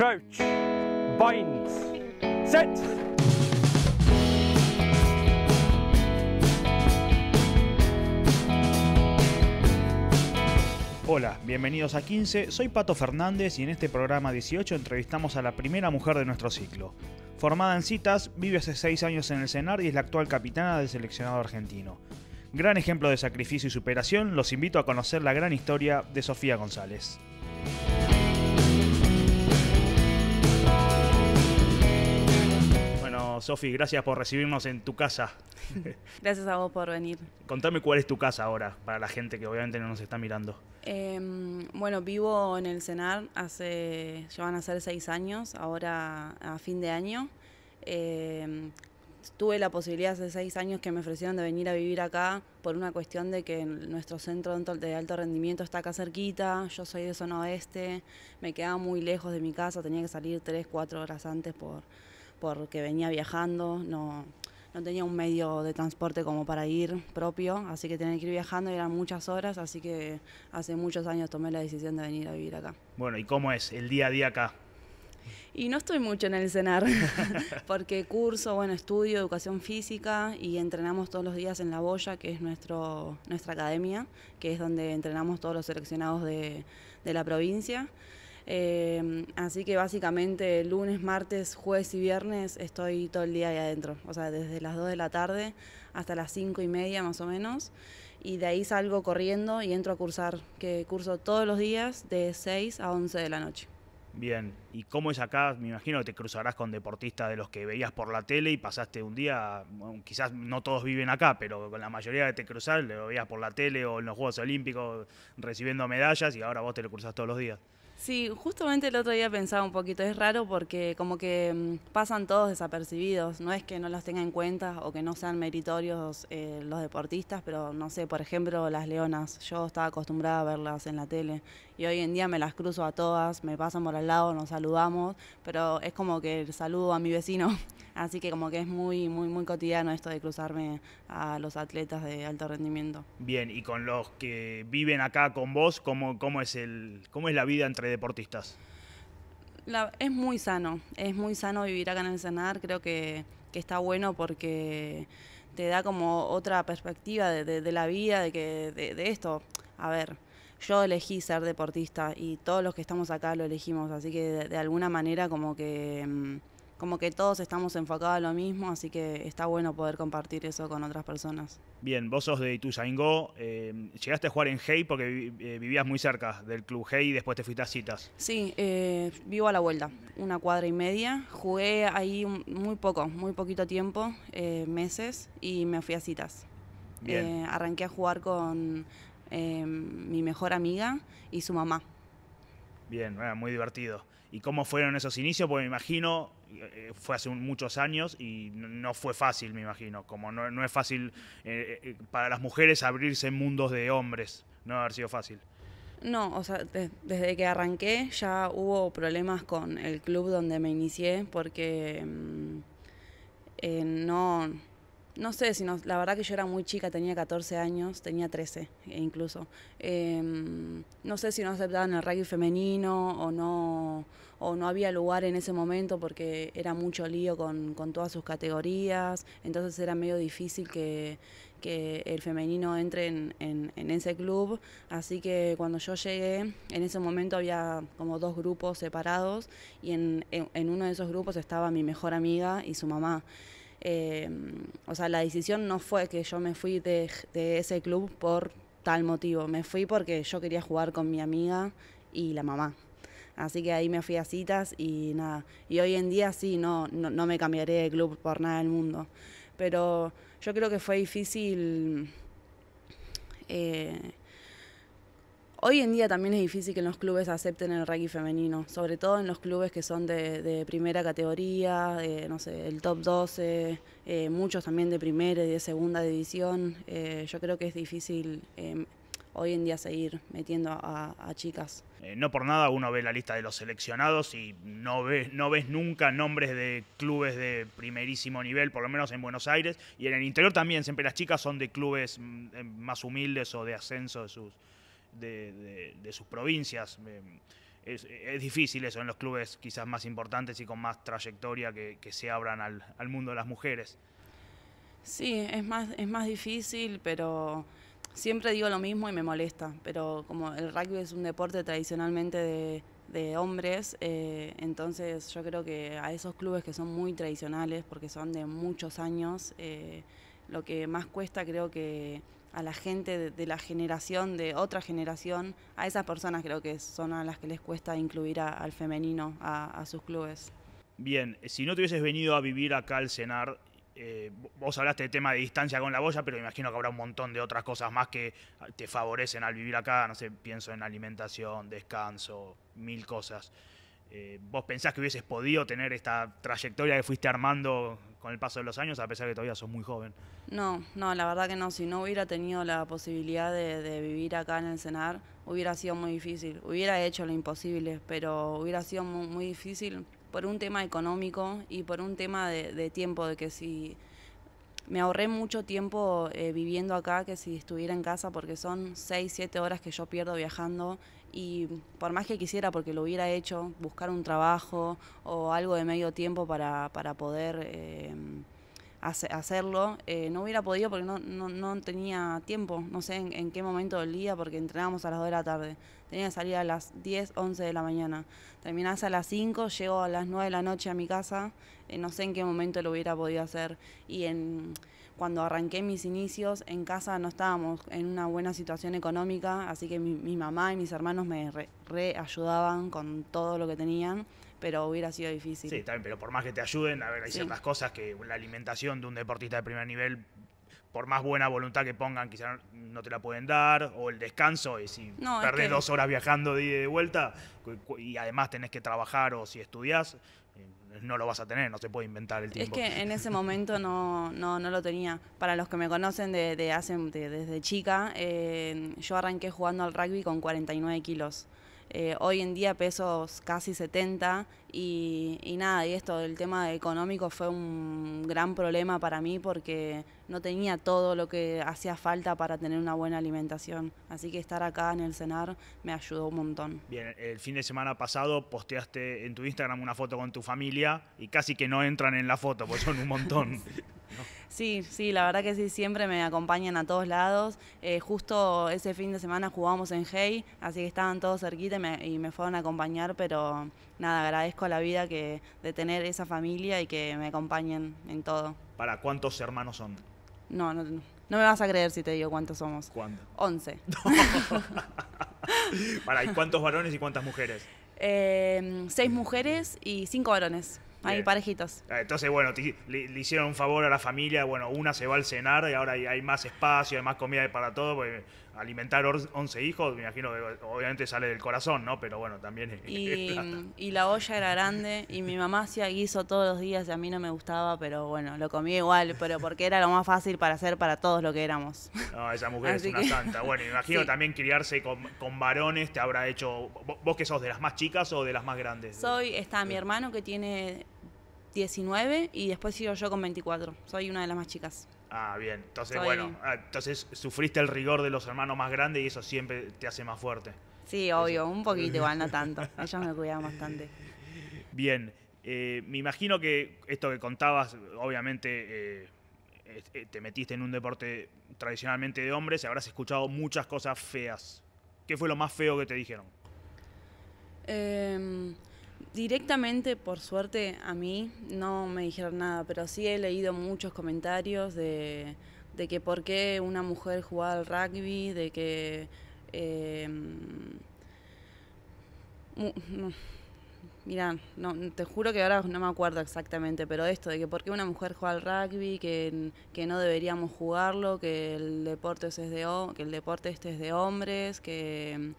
Crouch. Binds. Set. Hola, bienvenidos a 15, soy Pato Fernández y en este programa 18 entrevistamos a la primera mujer de nuestro ciclo. Formada en citas, vive hace 6 años en el CENAR y es la actual capitana del seleccionado argentino. Gran ejemplo de sacrificio y superación, los invito a conocer la gran historia de Sofía González. Sofi, gracias por recibirnos en tu casa. gracias a vos por venir. Contame cuál es tu casa ahora, para la gente que obviamente no nos está mirando. Em, bueno, vivo en el CENAR hace, llevan a ser seis años, ahora a fin de año. Em, tuve la posibilidad hace seis años que me ofrecieron de venir a vivir acá por una cuestión de que nuestro centro de alto rendimiento está acá cerquita, yo soy de zona oeste, me quedaba muy lejos de mi casa, tenía que salir tres, cuatro horas antes por, porque venía viajando, no, no tenía un medio de transporte como para ir propio, así que tenía que ir viajando y eran muchas horas, así que hace muchos años tomé la decisión de venir a vivir acá. Bueno, ¿y cómo es el día a día acá? Y no estoy mucho en el cenar, porque curso, bueno, estudio educación física y entrenamos todos los días en La Boya, que es nuestro, nuestra academia, que es donde entrenamos todos los seleccionados de, de la provincia. Em, así que básicamente lunes, martes, jueves y viernes estoy todo el día ahí adentro, o sea, desde las 2 de la tarde hasta las 5 y media más o menos. Y de ahí salgo corriendo y entro a cursar, que curso todos los días de 6 a 11 de la noche. Bien, ¿y cómo es acá? Me imagino que te cruzarás con deportistas de los que veías por la tele y pasaste un día, quizás no todos viven acá, pero con la mayoría de te cruzar, lo veías por la tele o en los Juegos Olímpicos recibiendo medallas y ahora vos te lo cruzás todos los días. Sí, justamente el otro día pensaba un poquito, es raro porque como que mm, pasan todos desapercibidos, no es que no las tenga en cuenta o que no sean meritorios eh, los deportistas, pero no sé, por ejemplo, las leonas, yo estaba acostumbrada a verlas en la tele y hoy en día me las cruzo a todas, me pasan por al lado, nos saludamos, pero es como que saludo a mi vecino, así que como que es muy, muy, muy cotidiano esto de cruzarme a los atletas de alto rendimiento. Bien, y con los que viven acá con vos, ¿cómo, es, el, cómo es la vida entre deportistas? es muy sano, es muy sano vivir acá en el cenar, creo que, está bueno porque te da como otra perspectiva de, la vida, de, que, de, esto. A ver, yo elegí ser deportista y todos los que estamos acá lo elegimos, así que de, alguna manera como que mm, como que todos estamos enfocados a lo mismo, así que está bueno poder compartir eso con otras personas. Bien, vos sos de Ituzaingó, eh, llegaste a jugar en Hey porque eh, vivías muy cerca del club Hey y después te fuiste a citas. Sí, eh, vivo a la vuelta, una cuadra y media. Jugué ahí muy poco, muy poquito tiempo, meses, y me fui a citas. arranqué a jugar con mi mejor amiga y su mamá. Bien, era muy divertido. ¿Y cómo fueron esos inicios? Porque me imagino eh, eh, fue hace muchos años y no fue fácil, me imagino. Como no, es fácil eh, para las mujeres abrirse en mundos de hombres, no haber sido fácil. No, o sea, desde que arranqué ya hubo problemas con el club donde me inicié porque mm, no no sé si la verdad que yo era muy chica, tenía 14 años, tenía 13 e incluso. Em, no sé si no aceptaban el rugby femenino o no, o no había lugar en ese momento porque era mucho lío con, todas sus categorías, entonces era medio difícil que, el femenino entre en, ese club. Así que cuando yo llegué, en ese momento había como dos grupos separados y en, en uno de esos grupos estaba mi mejor amiga y su mamá. Em, o sea, la decisión no fue que yo me fui de, ese club por tal motivo. Me fui porque yo quería jugar con mi amiga y la mamá. Así que ahí me fui a citas y nada. Y hoy en día sí, no, no, me cambiaré de club por nada del mundo. Pero yo creo que fue difícil eh, Hoy en día también es difícil que los clubes acepten el rugby femenino, sobre todo en los clubes que son de, primera categoría, no sé, el top 12, eh, muchos también de primera y de segunda división. Eh, yo creo que es difícil em, hoy en día seguir metiendo a, chicas. Eh, no por nada uno ve la lista de los seleccionados y no ves, no ves nunca nombres de clubes de primerísimo nivel, por lo menos en Buenos Aires. Y en el interior también, siempre las chicas son de clubes mm, más humildes o de ascenso de sus, de, sus provincias. Eh, es, es, difícil eso en los clubes quizás más importantes y con más trayectoria que, se abran al, mundo de las mujeres. Sí, es más, es más difícil, pero siempre digo lo mismo y me molesta. Pero como el rugby es un deporte tradicionalmente de, hombres, eh, entonces yo creo que a esos clubes que son muy tradicionales, porque son de muchos años, eh, lo que más cuesta creo que a la gente de, la generación, de otra generación, a esas personas creo que son a las que les cuesta incluir al femenino a, sus clubes. Bien, eh, si no te hubieses venido a vivir acá al cenar, eh, vos hablaste del tema de distancia con la boya, pero imagino que habrá un montón de otras cosas más que te favorecen al vivir acá, no sé, pienso en alimentación, descanso, mil cosas. Eh, ¿Vos pensás que hubieses podido tener esta trayectoria que fuiste armando con el paso de los años, a pesar de que todavía sos muy joven? No, no, la verdad que no. Si no hubiera tenido la posibilidad de, vivir acá en el Senar, hubiera sido muy difícil. Hubiera hecho lo imposible, pero hubiera sido muy, difícil por un tema económico y por un tema de, tiempo, de que si me ahorré mucho tiempo eh, viviendo acá que si estuviera en casa porque son 6, 7 horas que yo pierdo viajando y por más que quisiera, porque lo hubiera hecho, buscar un trabajo o algo de medio tiempo para, para poder eh, hacerlo, eh, no hubiera podido porque no, no, tenía tiempo, no sé en, qué momento del día, porque entrenábamos a las 2 de la tarde, tenía que salir a las 10, 11 de la mañana, terminás a las 5, llego a las 9 de la noche a mi casa, eh, no sé en qué momento lo hubiera podido hacer y en cuando arranqué mis inicios en casa no estábamos en una buena situación económica, así que mi, mamá y mis hermanos me reayudaban con todo lo que tenían, pero hubiera sido difícil. Sí, también, pero por más que te ayuden, a ver, hay ciertas cosas que la alimentación de un deportista de primer nivel por más buena voluntad que pongan, quizás no te la pueden dar, o el descanso, y si no, perdés dos horas viajando de ida y de vuelta, y además tenés que trabajar o si estudiás, no lo vas a tener, no se puede inventar el tiempo. Es que en ese momento no, no, no lo tenía. Para los que me conocen de, hace, desde chica, eh, yo arranqué jugando al rugby con 49 kilos. Eh, hoy en día pesos casi 70 y, nada, y esto del tema económico fue un gran problema para mí porque no tenía todo lo que hacía falta para tener una buena alimentación. Así que estar acá en el cenar me ayudó un montón. Bien, el fin de semana pasado posteaste en tu Instagram una foto con tu familia y casi que no entran en la foto, pues son un montón. Sí, sí, la verdad que sí, siempre me acompañan a todos lados. Eh, justo ese fin de semana jugamos en Hey, así que estaban todos cerquita y me, y me, fueron a acompañar, pero nada, agradezco a la vida que de tener esa familia y que me acompañen en todo. ¿Para cuántos hermanos son? No, no, me vas a creer si te digo cuántos somos. ¿Cuántos? Once. ¿Para ¿y cuántos varones y cuántas mujeres? Eh, seis mujeres y cinco varones. Hay parejitos. Ah, entonces, bueno, le, hicieron un favor a la familia. Bueno, una se va al cenar y ahora hay, hay más espacio, hay más comida para todo. Porque alimentar 11 hijos, me imagino obviamente sale del corazón, ¿no? Pero bueno, también es, y, y la olla era grande y mi mamá hacía guiso todos los días y a mí no me gustaba, pero bueno, lo comía igual, pero porque era lo más fácil para hacer para todos lo que éramos. No, esa mujer es una santa. Bueno, imagino también criarse con, con, varones te habrá hecho... ¿Vos que sos de las más chicas o de las más grandes? Soy, está mi hermano que tiene 19 y después sigo yo con 24. Soy una de las más chicas. Ah, bien. Entonces, bueno, ah, entonces sufriste el rigor de los hermanos más grandes y eso siempre te hace más fuerte. Sí, obvio, un poquito igual, no tanto. Ellos me cuidaban bastante. Bien, eh, me imagino que esto que contabas, obviamente... Eh, eh, te metiste en un deporte tradicionalmente de hombres y habrás escuchado muchas cosas feas. ¿Qué fue lo más feo que te dijeron? Eh, Directamente, por suerte, a mí no me dijeron nada, pero sí he leído muchos comentarios de, que por qué una mujer jugaba al rugby, de que... Eh, em, mira, no, te juro que ahora no me acuerdo exactamente, pero esto de que por qué una mujer juega al rugby, que, que no deberíamos jugarlo, que el deporte es de que el deporte este es de hombres, que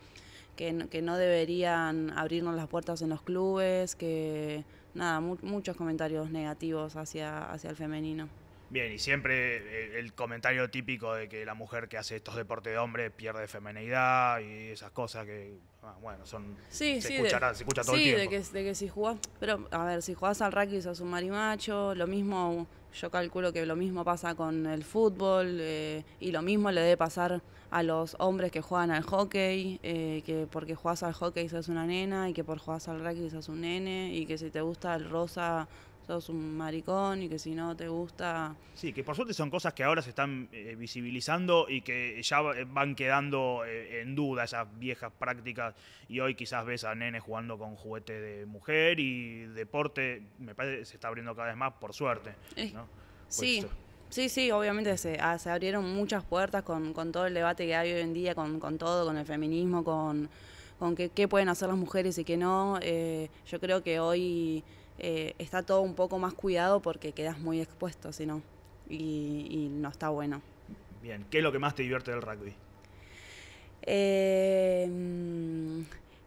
que, no deberían abrirnos las puertas en los clubes, que nada, muchos comentarios negativos hacia, hacia el femenino. Bien, y siempre eh, el, comentario típico de que la mujer que hace estos deportes de hombre pierde femenidad y esas cosas que, ah, bueno, son... se, sí, se escucha todo el tiempo. de que, si jugás, pero a ver, si jugás al rugby sos un marimacho, lo mismo yo calculo que lo mismo pasa con el fútbol eh, y lo mismo le debe pasar a los hombres que juegan al hockey, eh, que porque jugás al hockey sos una nena y que por jugás al rugby sos un nene y que si te gusta el rosa sos un maricón y que si no te gusta... Sí, que por suerte son cosas que ahora se están eh, visibilizando y que ya eh, van quedando eh, en duda esas viejas prácticas y hoy quizás ves a nenes jugando con juguetes de mujer y deporte, me parece que se está abriendo cada vez más, por suerte. sí. Pues, sí, sí, obviamente se, ah, se abrieron muchas puertas con, con, todo el debate que hay hoy en día, con, con todo, con el feminismo, con, con qué, pueden hacer las mujeres y qué no. yo creo que hoy eh, está todo un poco más cuidado porque quedas muy expuesto, si no, y, no está bueno. Bien, ¿qué es lo que más te divierte del rugby? Eh,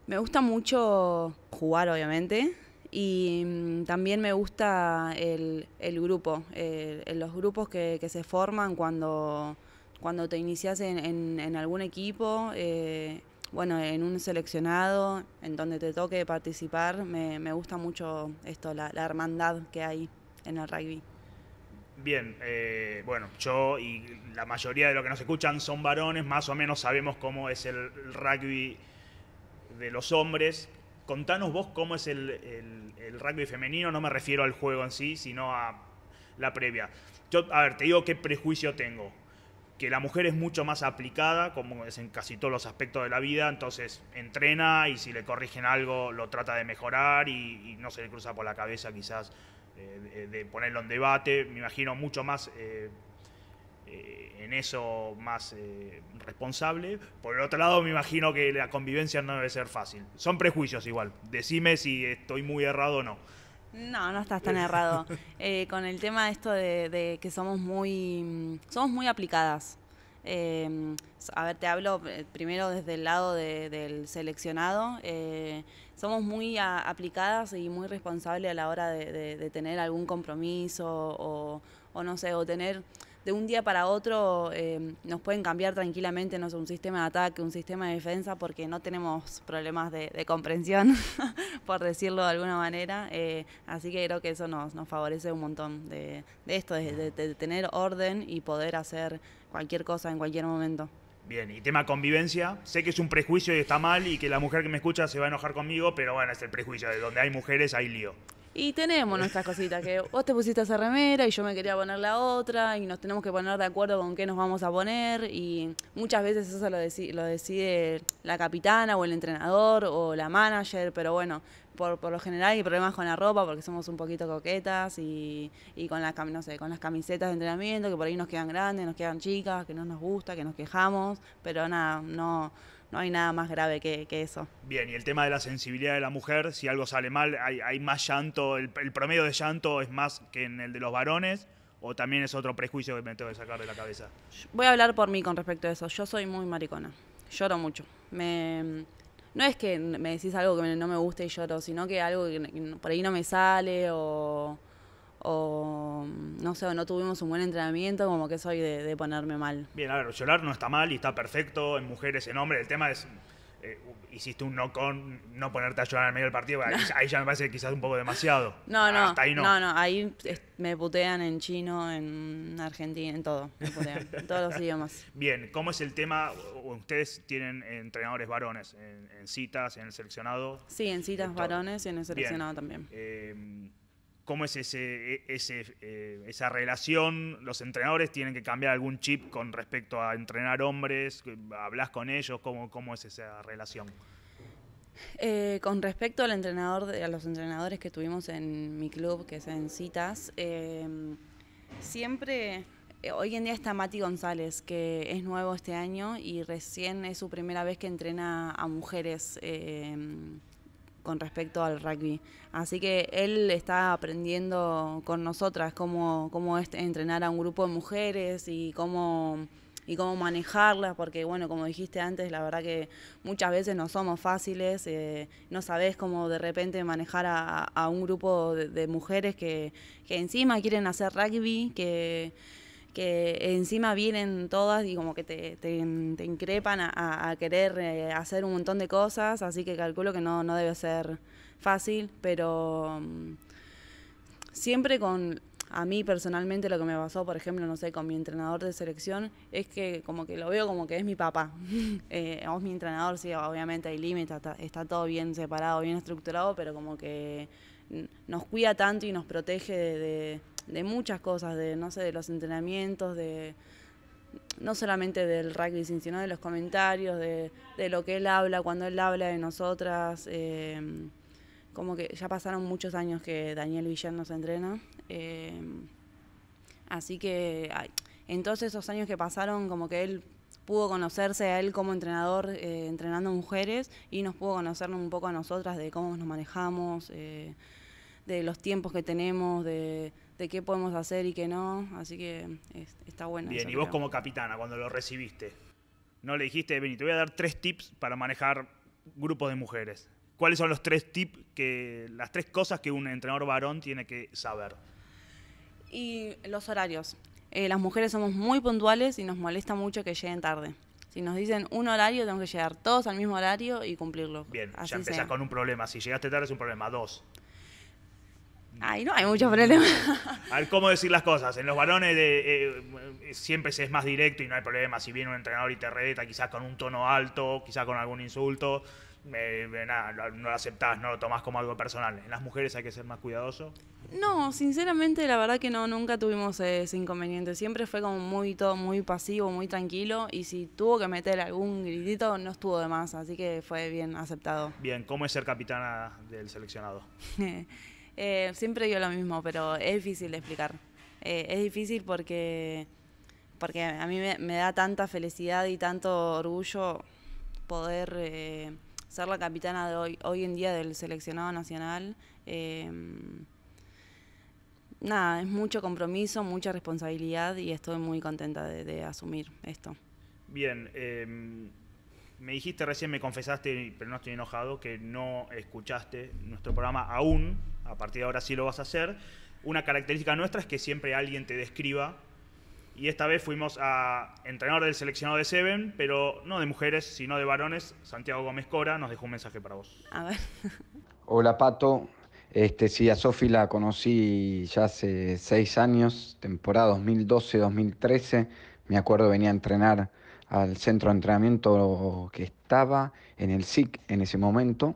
me gusta mucho jugar, obviamente, y mm, también me gusta el, grupo, eh, los grupos que, se forman cuando, cuando te inicias en, algún equipo bueno, en un seleccionado, en donde te toque participar, me, gusta mucho esto, la, hermandad que hay en el rugby. Bien, eh, bueno, yo y la mayoría de los que nos escuchan son varones, más o menos sabemos cómo es el rugby de los hombres. Contanos vos cómo es el, el rugby femenino, no me refiero al juego en sí, sino a la previa. Yo, a ver, te digo qué prejuicio tengo que la mujer es mucho más aplicada, como es en casi todos los aspectos de la vida, entonces entrena y si le corrigen algo lo trata de mejorar y, no se le cruza por la cabeza quizás eh, de, ponerlo en debate, me imagino mucho más eh, eh, en eso más responsable. Por el otro lado, me imagino que la convivencia no debe ser fácil. Son prejuicios igual, decime si estoy muy errado o no. No, no estás tan errado. Eh, con el tema de esto de, que somos muy, somos muy aplicadas. Eh, a ver, te hablo eh, primero desde el lado del seleccionado. somos muy aplicadas y muy responsables a la hora de, tener algún compromiso o, o no sé, o tener de un día para otro em, nos pueden cambiar tranquilamente no un sistema de ataque, un sistema de defensa, porque no tenemos problemas de, comprensión, por decirlo de alguna manera. Eh, así que creo que eso nos, favorece un montón de, esto, de, tener orden y poder hacer cualquier cosa en cualquier momento. Bien, y tema convivencia. Sé que es un prejuicio y está mal y que la mujer que me escucha se va a enojar conmigo, pero bueno, es el prejuicio. De donde hay mujeres hay lío. Y tenemos nuestras cositas, que vos te pusiste esa remera y yo me quería poner la otra y nos tenemos que poner de acuerdo con qué nos vamos a poner y muchas veces eso lo, lo decide la capitana o el entrenador o la manager, pero bueno, por, por, lo general hay problemas con la ropa porque somos un poquito coquetas y, y con, las, con las camisetas de entrenamiento que por ahí nos quedan grandes, nos quedan chicas, que no nos gusta, que nos quejamos, pero nada, no no hay nada más grave que, eso. Bien, y el tema de la sensibilidad de la mujer, si algo sale mal, hay, más llanto, el, promedio de llanto es más que en el de los varones. ¿O también es otro prejuicio que me tengo que sacar de la cabeza? Voy a hablar por mí con respecto a eso. Yo soy muy maricona. Lloro mucho. Me, no es que me decís algo que no me guste y lloro, sino que algo que por ahí no me sale o o no sé, no tuvimos un buen entrenamiento, como que soy de, ponerme mal. Bien, a ver, llorar no está mal y está perfecto en mujeres, en hombres. El tema es, eh, hiciste un no con no ponerte a llorar en medio del partido, ahí, ya me parece quizás un poco demasiado. No, no. ahí no. No, no, ahí me putean en chino, en argentino, en todo. en todos los idiomas. Bien, ¿cómo es el tema? Ustedes tienen entrenadores varones en, citas, en el seleccionado. Sí, en citas varones y en el seleccionado también. Eh, cómo es ese, eh, esa relación, los entrenadores tienen que cambiar algún chip con respecto a entrenar hombres, hablas con ellos, cómo, cómo es esa relación. Eh, con respecto al entrenador, a los entrenadores que tuvimos en mi club, que es en Citas, eh, siempre, hoy en día está Mati González, que es nuevo este año y recién es su primera vez que entrena a mujeres con respecto al rugby. Así que él está aprendiendo con nosotras cómo, cómo es entrenar a un grupo de mujeres y cómo y cómo manejarlas, porque bueno, como dijiste antes, la verdad que muchas veces no somos fáciles, eh, no sabes cómo de repente manejar a, un grupo de, mujeres que, que encima quieren hacer rugby, que, que encima vienen todas y como que te, increpan a, querer eh, hacer un montón de cosas, así que calculo que no, debe ser fácil, pero mm, siempre con, a mí personalmente lo que me pasó, por ejemplo, no sé, con mi entrenador de selección, es que como que lo veo como que es mi papá. eh, es mi entrenador, sí, obviamente hay límites, está, todo bien separado, bien estructurado, pero como que nos cuida tanto y nos protege de de muchas cosas, de, no sé, de los entrenamientos, de no solamente del rugby, sino de los comentarios, de, de lo que él habla, cuando él habla de nosotras. Em, como que ya pasaron muchos años que Daniel Villar nos entrena. Em, así que en todos esos años que pasaron, como que él pudo conocerse a él como entrenador eh, entrenando mujeres y nos pudo conocer un poco a nosotras de cómo nos manejamos, eh, de los tiempos que tenemos, de, de qué podemos hacer y qué no. Así que está bueno. Bien, y vos como capitana, cuando lo recibiste, no le dijiste, vení, te voy a dar tres tips para manejar grupos de mujeres. ¿Cuáles son los tres tips, que, las tres cosas que un entrenador varón tiene que saber? Y los horarios. Eh, las mujeres somos muy puntuales y nos molesta mucho que lleguen tarde. Si nos dicen un horario, tenemos que llegar todos al mismo horario y cumplirlo. Bien, ya empezás con un problema. Si llegaste tarde es un problema. Dos, Ay, no hay muchos problemas. A ver, ¿cómo decir las cosas? En los varones eh, eh, siempre se es más directo y no hay problema. Si viene un entrenador y te reta, quizás con un tono alto, quizás con algún insulto, eh, no lo aceptás, no lo tomás como algo personal. En las mujeres hay que ser más cuidadoso. No, sinceramente la verdad que no, nunca tuvimos ese inconveniente. Siempre fue como muy todo muy pasivo, muy tranquilo y si tuvo que meter algún gritito no estuvo de más, así que fue bien aceptado. Bien, ¿cómo es ser capitana del seleccionado? Eh, siempre digo lo mismo, pero es difícil de explicar. Eh, es difícil porque, porque a mí me, da tanta felicidad y tanto orgullo poder eh, ser la capitana de hoy, hoy en día del seleccionado nacional. nada, es mucho compromiso, mucha responsabilidad y estoy muy contenta de, de asumir esto. Bien me dijiste recién, me confesaste, pero no estoy enojado, que no escuchaste nuestro programa aún, a partir de ahora sí lo vas a hacer. Una característica nuestra es que siempre alguien te describa, y esta vez fuimos a entrenador del seleccionado de Seven, pero no de mujeres, sino de varones. Santiago Gómez Cora nos dejó un mensaje para vos. A ver. Hola Pato, este, sí, a Sofi la conocí ya hace seis años, temporada 2012-2013. Me acuerdo venía a entrenar al centro de entrenamiento que estaba en el SIC en ese momento.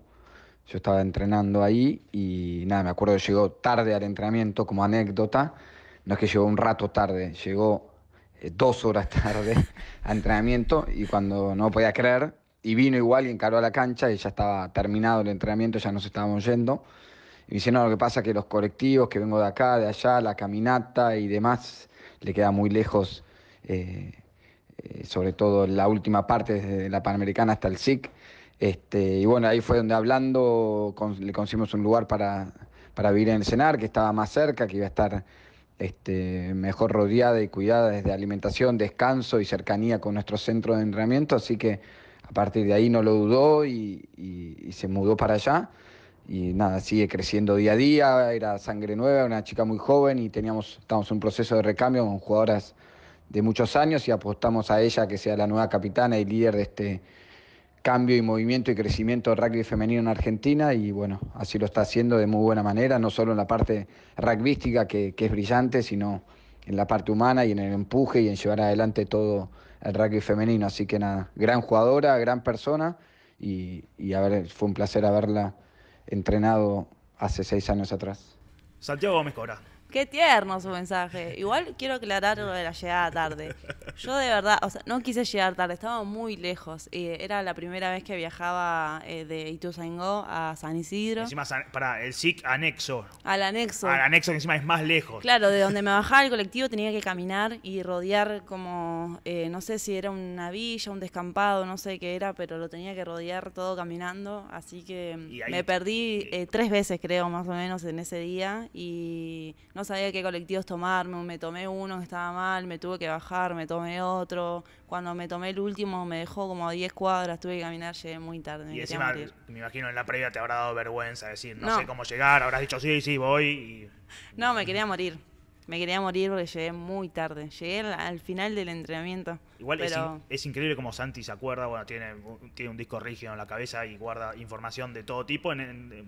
Yo estaba entrenando ahí y nada, me acuerdo que llegó tarde al entrenamiento como anécdota. No es que llegó un rato tarde, llegó eh, dos horas tarde al entrenamiento y cuando no podía creer, y vino igual y encaró a la cancha y ya estaba terminado el entrenamiento, ya nos estábamos yendo. Y dice, no, lo que pasa es que los colectivos que vengo de acá, de allá, la caminata y demás, le queda muy lejos eh, eh, sobre todo en la última parte, desde la Panamericana hasta el SIC. Este, y bueno, ahí fue donde hablando le conseguimos un lugar para, vivir en el cenar, que estaba más cerca, que iba a estar este, mejor rodeada y cuidada desde alimentación, descanso y cercanía con nuestro centro de entrenamiento. Así que a partir de ahí no lo dudó y, se mudó para allá. Y nada, sigue creciendo día a día, era sangre nueva, una chica muy joven y teníamos, estábamos en un proceso de recambio con jugadoras de muchos años y apostamos a ella que sea la nueva capitana y líder de este cambio y movimiento y crecimiento del rugby femenino en Argentina y bueno, así lo está haciendo de muy buena manera, no solo en la parte rugbyística que, que es brillante, sino en la parte humana y en el empuje y en llevar adelante todo el rugby femenino. Así que nada, gran jugadora, gran persona y, y a ver, fue un placer haberla entrenado hace seis años atrás. Santiago Gómez Qué tierno su mensaje. Igual quiero aclarar lo de la llegada tarde. Yo de verdad, o sea, no quise llegar tarde, estaba muy lejos. era la primera vez que viajaba eh, de Ituzaingó a San Isidro. Encima, para el SIC anexo. Al anexo. Al anexo que encima es más lejos. Claro, de donde me bajaba el colectivo tenía que caminar y rodear como, eh, no sé si era una villa, un descampado, no sé qué era, pero lo tenía que rodear todo caminando. Así que me perdí eh, tres veces, creo, más o menos en ese día. Y no sabía qué colectivos tomarme, me tomé uno que estaba mal, me tuve que bajar, me tomé otro. Cuando me tomé el último me dejó como 10 cuadras, tuve que caminar, llegué muy tarde. Me y encima, me imagino en la previa te habrá dado vergüenza decir, no, sé cómo llegar, habrás dicho sí, sí, voy. No, me quería morir. Me quería morir porque llegué muy tarde. Llegué al, final del entrenamiento. Igual es, increíble como Santi se acuerda, bueno, tiene, tiene un disco rígido en la cabeza y guarda información de todo tipo, en, eh,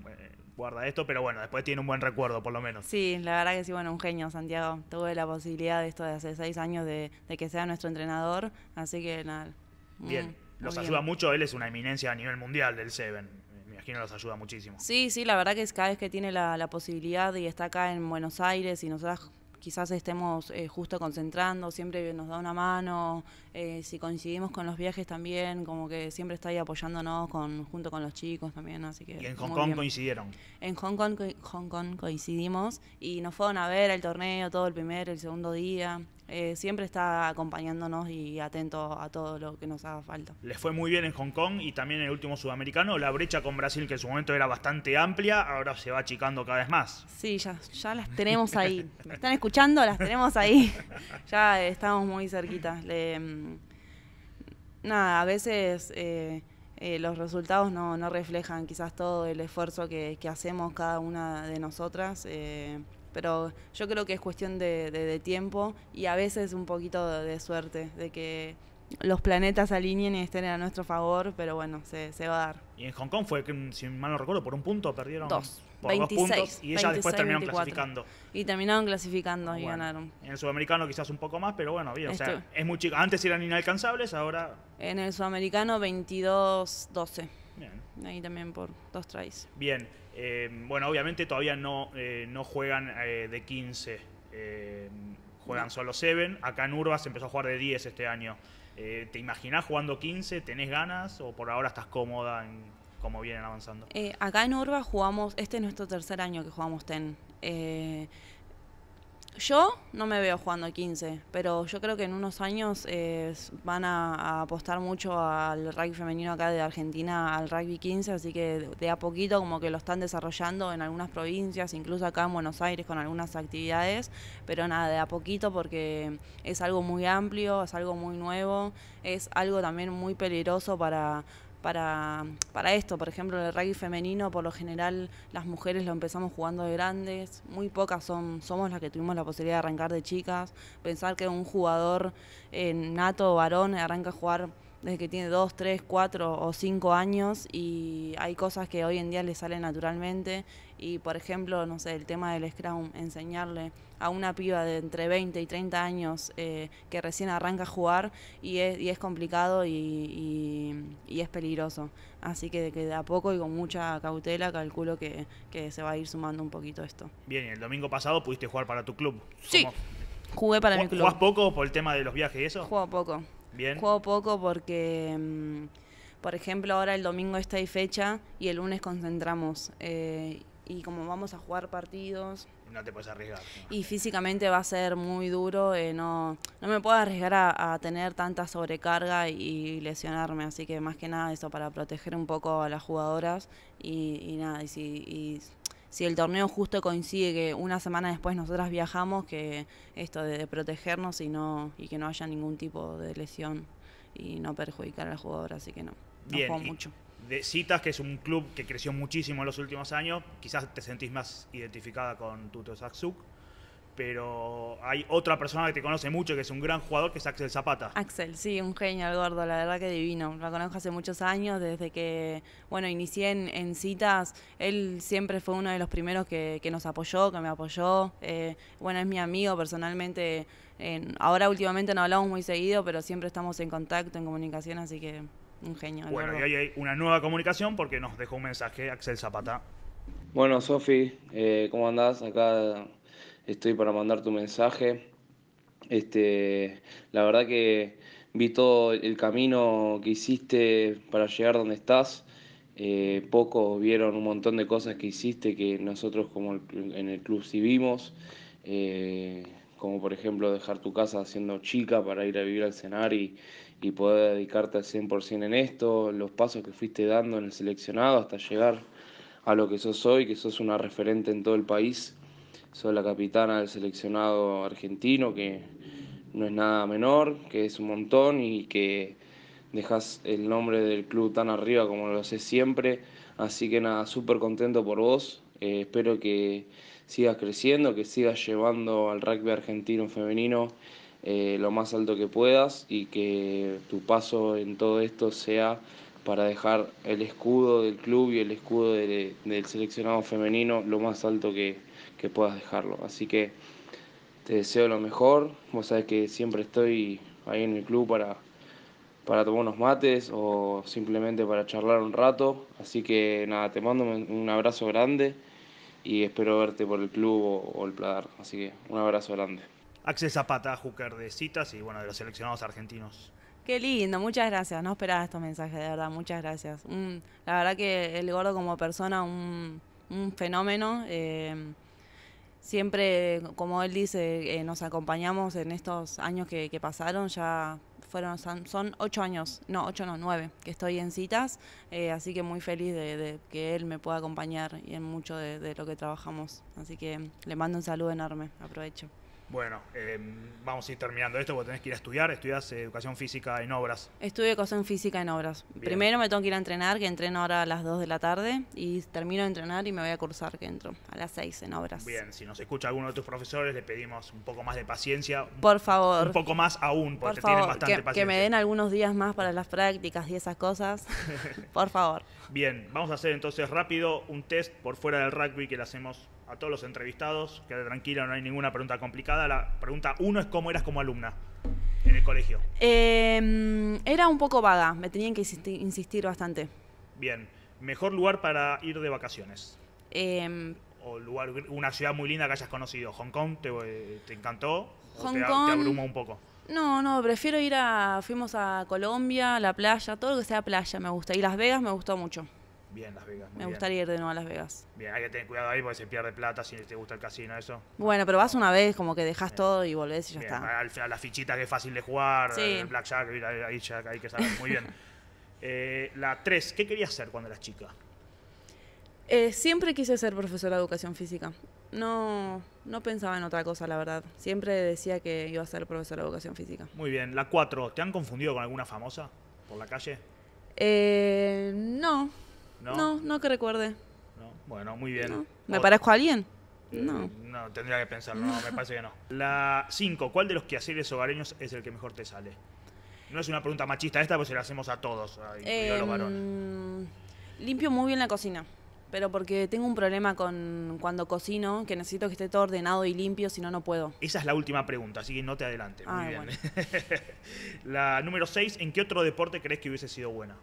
guarda esto, pero bueno, después tiene un buen recuerdo por lo menos. Sí, la verdad que sí, bueno, un genio, Santiago. Tuve la posibilidad de esto de hace seis años de, que sea nuestro entrenador, así que nada. Mm, bien, nos ayuda mucho, él es una eminencia a nivel mundial del Seven Me imagino los ayuda muchísimo. Sí, sí, la verdad que es cada vez que tiene la, posibilidad y está acá en Buenos Aires y nosotros quizás estemos eh, justo concentrando, siempre nos da una mano, eh, si coincidimos con los viajes también, como que siempre está ahí apoyándonos con, junto con los chicos también, así que... en Hong Kong coincidieron? En Hong Kong, Hong Kong coincidimos y nos fueron a ver el torneo todo el primer, el segundo día, eh, siempre está acompañándonos y atento a todo lo que nos haga falta. Les fue muy bien en Hong Kong y también en el último sudamericano, la brecha con Brasil que en su momento era bastante amplia, ahora se va achicando cada vez más. Sí, ya, las tenemos ahí. ¿Me están escuchando? Las tenemos ahí. ya estamos muy cerquitas. Mm, nada, a veces... Eh, eh, los resultados no, reflejan quizás todo el esfuerzo que, hacemos cada una de nosotras. Pero yo creo que es cuestión de, tiempo y a veces un poquito de, suerte, de que los planetas alineen y estén a nuestro favor, pero bueno, se, va a dar. Y en Hong Kong fue, si mal no recuerdo, por un punto perdieron. Dos. Por 26, dos y ellas después terminaron clasificando. Y terminaron clasificando ah, y ganaron. En el sudamericano quizás un poco más, pero bueno, bien, o sea, es muy Antes eran inalcanzables, ahora... En el sudamericano 22-12. Bien. Ahí también por dos tries. Bien. Eh, bueno, obviamente todavía no, eh, no juegan eh, de 15, juegan solo 7. Acá en se empezó a jugar de 10 este año. ¿Te imaginás jugando 15? ¿Tenés ganas o por ahora estás cómoda en cómo vienen avanzando? acá en Urbas jugamos, este es nuestro tercer año que jugamos TEN. Yo no me veo jugando 15, pero yo creo que en unos años eh, van a, a, apostar mucho al rugby femenino acá de Argentina, al rugby 15, así que de a poquito como que lo están desarrollando en algunas provincias, incluso acá en Buenos Aires con algunas actividades, pero nada, de a poquito porque es algo muy amplio, es algo muy nuevo, es algo también muy peligroso para para, para esto. Por ejemplo, el rugby femenino, por lo general las mujeres lo empezamos jugando de grandes, muy pocas somos las que tuvimos la posibilidad de arrancar de chicas. Pensar que un jugador en eh, nato varón arranca a jugar desde que tiene 2, 3, 4 o 5 años y hay cosas que hoy en día le salen naturalmente y por ejemplo, no sé, el tema del scrum, enseñarle a una piba de entre 20 y 30 años eh, que recién arranca a jugar y es, y es complicado y, es peligroso. Así que, que, de a poco y con mucha cautela calculo que, se va a ir sumando un poquito esto. Bien, el domingo pasado pudiste jugar para tu club. Sí, jugué para mi club. ¿Jugás poco por el tema de los viajes y eso? Juego poco. Bien. Juego poco porque... Mm, por ejemplo, ahora el domingo está y fecha y el lunes concentramos. Eh, y como vamos a jugar partidos, no te puedes arriesgar. Y físicamente va a ser muy duro, eh, no, no me puedo arriesgar a, tener tanta sobrecarga y lesionarme, así que más que nada eso para proteger un poco a las jugadoras y, nada, y si, si el torneo justo coincide que una semana después nosotras viajamos, que esto de, protegernos y, no, y que no haya ningún tipo de lesión y no perjudicar a la jugadora, así que no, no juego mucho de Citas, que es un club que creció muchísimo en los últimos años, quizás te sentís más identificada con Tuto Saksuk, pero hay otra persona que te conoce mucho, que es un gran jugador, que es Axel Zapata. Axel, sí, un genio, Eduardo, la verdad que divino. Lo conozco hace muchos años, desde que, bueno, inicié en, citas. Él siempre fue uno de los primeros que, nos apoyó, que me apoyó. Eh, bueno, es mi amigo personalmente. ahora últimamente no hablamos muy seguido, pero siempre estamos en contacto, en comunicación, así que un genio. Bueno, y ahí hay una nueva comunicación porque nos dejó un mensaje Axel Zapata. Bueno, Sofi, eh, ¿cómo andás? Acá estoy para mandar tu mensaje. Este, la verdad que vi todo el camino que hiciste para llegar donde estás. Eh, pocos vieron un montón de cosas que hiciste que nosotros como en el club sí vimos. Eh, como por ejemplo dejar tu casa siendo chica para ir a vivir al cenar y, poder dedicarte al 100% en esto, los pasos que fuiste dando en el seleccionado hasta llegar a lo que sos hoy, que sos una referente en todo el país, sos la capitana del seleccionado argentino, que no es nada menor, que es un montón y que dejas el nombre del club tan arriba como lo haces siempre, así que nada, súper contento por vos, eh, espero que sigas creciendo, que sigas llevando al rugby argentino femenino eh, lo más alto que puedas y que tu paso en todo esto sea para dejar el escudo del club y el escudo del seleccionado femenino lo más alto que, puedas dejarlo. Así que te deseo lo mejor. Vos sabés que siempre estoy ahí en el club para, para tomar unos mates o simplemente para charlar un rato. Así que nada, te mando un abrazo grande y espero verte por el club o, el Pladar. Así que un abrazo grande. Axel Zapata, Joker de citas y bueno, de los seleccionados argentinos. Qué lindo, muchas gracias. No esperaba estos mensajes, de verdad, muchas gracias. la verdad que el gordo como persona, un, fenómeno. Eh, siempre, como él dice, eh, nos acompañamos en estos años que, que pasaron, ya fueron, son ocho años, no, ocho no, nueve, que estoy en citas, eh, así que muy feliz de, que él me pueda acompañar y en mucho de lo que trabajamos. Así que le mando un saludo enorme, aprovecho. Bueno, eh, vamos a ir terminando esto porque tenés que ir a estudiar. Estudias eh, educación física en obras. Estudio educación física en obras. Primero me tengo que ir a entrenar, que entreno ahora a las 2 de la tarde. Y termino de entrenar y me voy a cursar, que entro a las 6 en obras. Bien, si nos escucha alguno de tus profesores, le pedimos un poco más de paciencia. Por favor. Un poco más aún, porque Por favor, tienen bastante paciencia. Que me den algunos días más para las prácticas y esas cosas. por favor. Bien, vamos a hacer entonces rápido un test por fuera del rugby que le hacemos a todos los entrevistados, quédate tranquila, no hay ninguna pregunta complicada. La pregunta uno es cómo eras como alumna en el colegio. Em, era un poco vaga, me tenían que insistir, bastante. Bien, mejor lugar para ir de vacaciones. Em, o lugar, una ciudad muy linda que hayas conocido. ¿Hong Kong te, encantó? Hong Kong, te un poco? No, no, prefiero ir a. Fuimos a Colombia, la playa, todo lo que sea playa me gusta. Y Las Vegas me gustó mucho. Bien, Las Vegas. me gustaría ir de nuevo a Las Vegas. Bien, hay que tener cuidado ahí porque se pierde plata si te gusta el casino, eso. Bueno, pero vas una vez, como que dejas todo y volvés y ya está. A la que es fácil de jugar, blackjack, ahí, que saber muy bien. Eh, la 3, ¿qué querías hacer cuando eras chica? Eh, siempre quise ser profesora de educación física. No, no pensaba en otra cosa, la verdad. Siempre decía que iba a ser profesora de educación física. Muy bien. La 4, ¿te han confundido con alguna famosa por la calle? Eh, no. ¿No? No, que recuerde. Bueno, muy bien. ¿Me parezco a alguien? Eh, no. No, tendría que pensarlo, no, me parece que no. La 5, ¿cuál de los quehaceres hogareños es el que mejor te sale? No es una pregunta machista esta, pues se la hacemos a todos, a los em, varones. Limpio muy bien la cocina, pero porque tengo un problema con cuando cocino, que necesito que esté todo ordenado y limpio, si no, no puedo. Esa es la última pregunta, así que no te adelante muy ah, bien. la número 6, ¿en qué otro deporte crees que hubiese sido buena?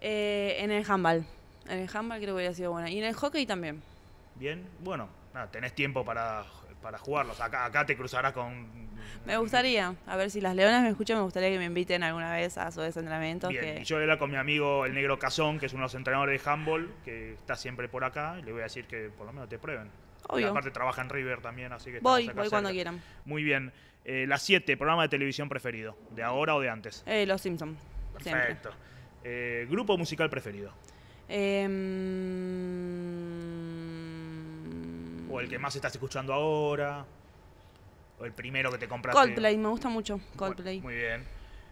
Eh, en el handball. En el handball creo que hubiera sido buena. Y en el hockey también. Bien, bueno, nada, tenés tiempo para, para jugarlos. Acá, acá te cruzarás con... Me gustaría, a ver si las leonas me escuchan, me gustaría que me inviten alguna vez a su entrenamientos. Bien, yo era con mi amigo el negro Cazón, que es uno de los entrenadores de handball, que está siempre por acá, y le voy a decir que por lo menos te prueben. Obvio. aparte trabaja en River también, así que... Voy, cuando quieran. Muy bien. Eh, las 7, programa de televisión preferido, de ahora o de antes. Eh, los Simpsons. Perfecto. Eh, ¿Grupo musical preferido? Em, ¿O el que más estás escuchando ahora? ¿O el primero que te compraste? Coldplay, me gusta mucho Coldplay. muy bien.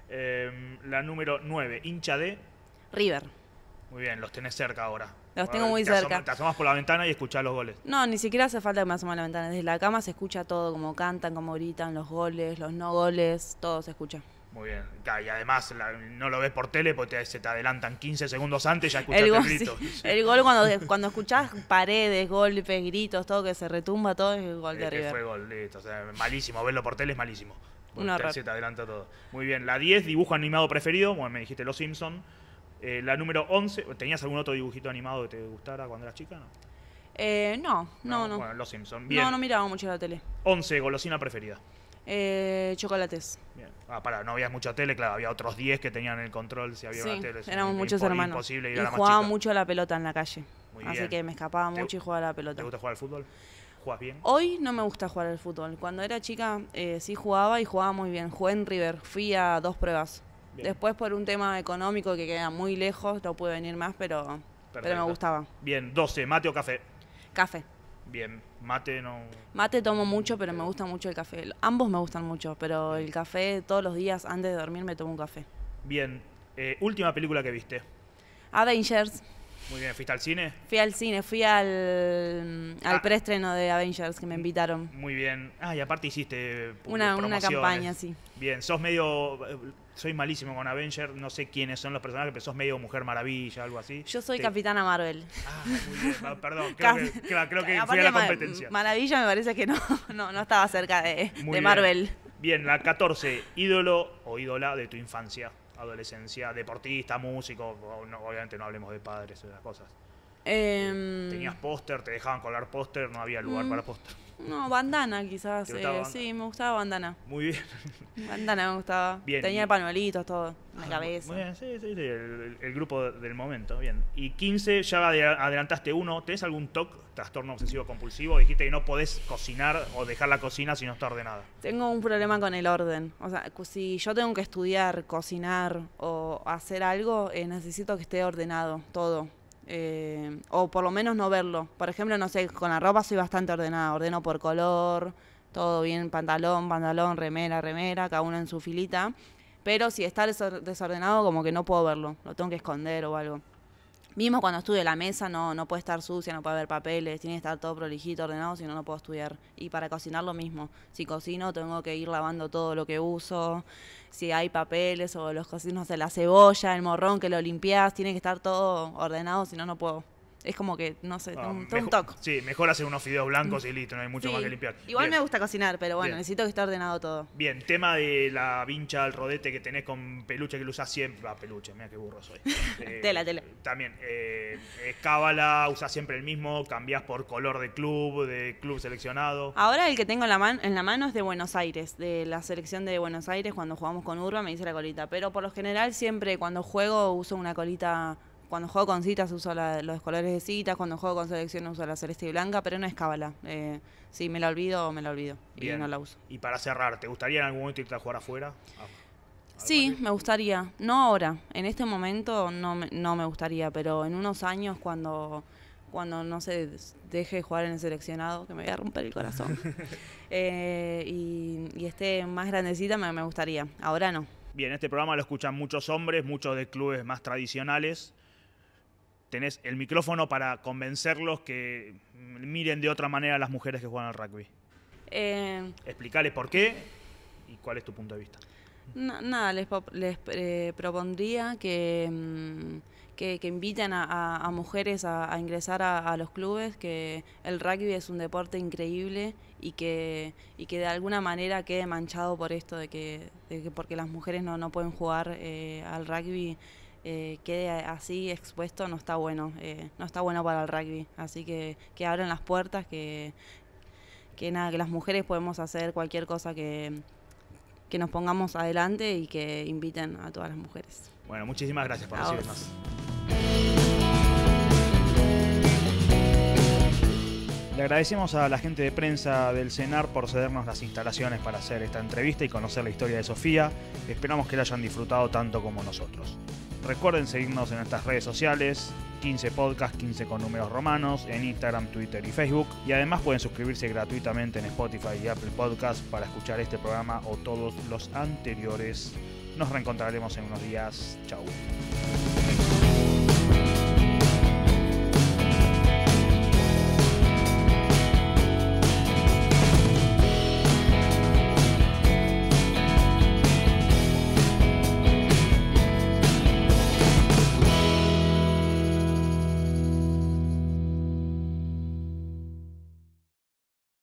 Em, la número 9, hincha de... River. Muy bien, los tenés cerca ahora. Los tengo muy cerca. te asomas por la ventana y escuchás los goles. No, ni siquiera hace falta que me asome a la ventana. Desde la cama se escucha todo, como cantan, como gritan, los goles, los no goles, todo se escucha. Muy bien. Y además no lo ves por tele porque se te adelantan 15 segundos antes y ya escuchás el, gol, grito. El gol cuando, cuando escuchás paredes, golpes, gritos, todo que se retumba, todo es el gol de eh, que fue gol, listo. malísimo. Verlo por tele es malísimo. una se te adelanta todo. Muy bien. La 10, dibujo animado preferido. Bueno, me dijiste Los Simpson. Eh, la número 11. ¿Tenías algún otro dibujito animado que te gustara cuando eras chica? No. Eh, no, no, Bueno, Los Simpsons. No, no miraba mucho la tele. 11, golosina preferida. Eh, chocolates. Ah, para, no había mucha tele, claro, había otros 10 que tenían el control si había sí, una tele. Éramos muchos hermanos. y jugaba mucho a la pelota en la calle. Así que me escapaba mucho y jugaba a la pelota. ¿Te gusta jugar al fútbol? ¿Juegas bien? Hoy no me gusta jugar al fútbol. Cuando era chica eh, sí jugaba y jugaba muy bien. Jugué en River, fui a dos pruebas. Después por un tema económico que queda muy lejos, no pude venir más, pero, pero me gustaba. Bien, 12, mate o café. Café mate no. Mate tomo mucho, pero me gusta mucho el café. Ambos me gustan mucho, pero el café todos los días antes de dormir me tomo un café. Bien, eh, última película que viste. Avengers. Muy bien, ¿fuiste al cine? Fui al cine, fui al, al ah. preestreno de Avengers que me invitaron. Muy bien. Ah, y aparte hiciste eh, una, campaña, sí. Bien, sos medio eh, soy malísimo con Avengers. no sé quiénes son los personajes, pero sos medio Mujer Maravilla, algo así. Yo soy Capitana Marvel. Ah, muy bien. perdón, creo que, fui competencia. Maravilla me parece que no, no, estaba cerca de, Marvel. Bien. bien, la 14, ídolo o ídola de tu infancia adolescencia, deportista, músico, obviamente no hablemos de padres, las cosas. Em, eh, tenías póster, te dejaban colar póster, no había lugar mm, para póster. No, bandana quizás. Eh, sí, me gustaba bandana. Muy bien. Bandana me gustaba. Bien, Tenía panuelitos, todo, la ah, cabeza. Muy bien, sí, sí, sí el, grupo del momento, bien. Y 15, ya adelantaste uno. ¿Tenés algún toque trastorno obsesivo compulsivo? Dijiste que no podés cocinar o dejar la cocina si no está ordenada. Tengo un problema con el orden. O sea, si yo tengo que estudiar, cocinar o hacer algo, eh, necesito que esté ordenado todo. Eh, o por lo menos no verlo. Por ejemplo, no sé, con la ropa soy bastante ordenada. Ordeno por color, todo bien, pantalón, pantalón, remera, remera, cada uno en su filita. Pero si está desordenado, como que no puedo verlo. Lo tengo que esconder o algo. Mismo cuando estudio la mesa no, no puede estar sucia, no puede haber papeles, tiene que estar todo prolijito, ordenado, si no, no puedo estudiar. Y para cocinar lo mismo. Si cocino tengo que ir lavando todo lo que uso, si hay papeles o los cocinos, de la cebolla, el morrón que lo limpias, tiene que estar todo ordenado, si no, no puedo. Es como que, no sé, ah, un, toque. Sí, mejor hacer unos fideos blancos y listo, no hay mucho más que limpiar. Igual me gusta cocinar, pero bueno, necesito que esté ordenado todo. Bien, tema de la vincha al rodete que tenés con peluche que lo usás siempre. Ah, peluche, mira qué burro soy. Eh, tela, tela. También, eh, cábala, usás siempre el mismo, cambiás por color de club, de club seleccionado. Ahora el que tengo en la, mano en la mano es de Buenos Aires, de la selección de Buenos Aires, cuando jugamos con Urba me hice la colita. Pero por lo general siempre cuando juego uso una colita cuando juego con citas uso los colores de citas, cuando juego con selección uso la celeste y blanca, pero no es cábala. Eh, si me la olvido, me la olvido y no la uso. Y para cerrar, ¿te gustaría en algún momento irte a jugar afuera? Ah, sí, me gustaría. No ahora, en este momento no me, gustaría, pero en unos años cuando cuando no se deje de jugar en el seleccionado, que me voy a romper el corazón, eh, y, esté más grandecita, me gustaría. Ahora no. Bien, este programa lo escuchan muchos hombres, muchos de clubes más tradicionales tenés el micrófono para convencerlos que mm, miren de otra manera a las mujeres que juegan al rugby? Eh, Explicarles por qué y cuál es tu punto de vista. nada, les, eh, propondría mm, que, que, inviten a, mujeres a, ingresar a, los clubes, que el rugby es un deporte increíble y que, y que de alguna manera quede manchado por esto de que, porque las mujeres no, no pueden jugar eh, al rugby. Eh, quede así expuesto no está bueno, eh, no está bueno para el rugby. Así que que abran las puertas, que, nada, que las mujeres podemos hacer cualquier cosa que, que nos pongamos adelante y que inviten a todas las mujeres. Bueno, muchísimas gracias por recibirnos. Le agradecemos a la gente de prensa del CENAR por cedernos las instalaciones para hacer esta entrevista y conocer la historia de Sofía. Esperamos que la hayan disfrutado tanto como nosotros. Recuerden seguirnos en nuestras redes sociales, 15 Podcast, 15 con números romanos, en Instagram, Twitter y Facebook. Y además pueden suscribirse gratuitamente en Spotify y Apple Podcast para escuchar este programa o todos los anteriores. Nos reencontraremos en unos días. Chau.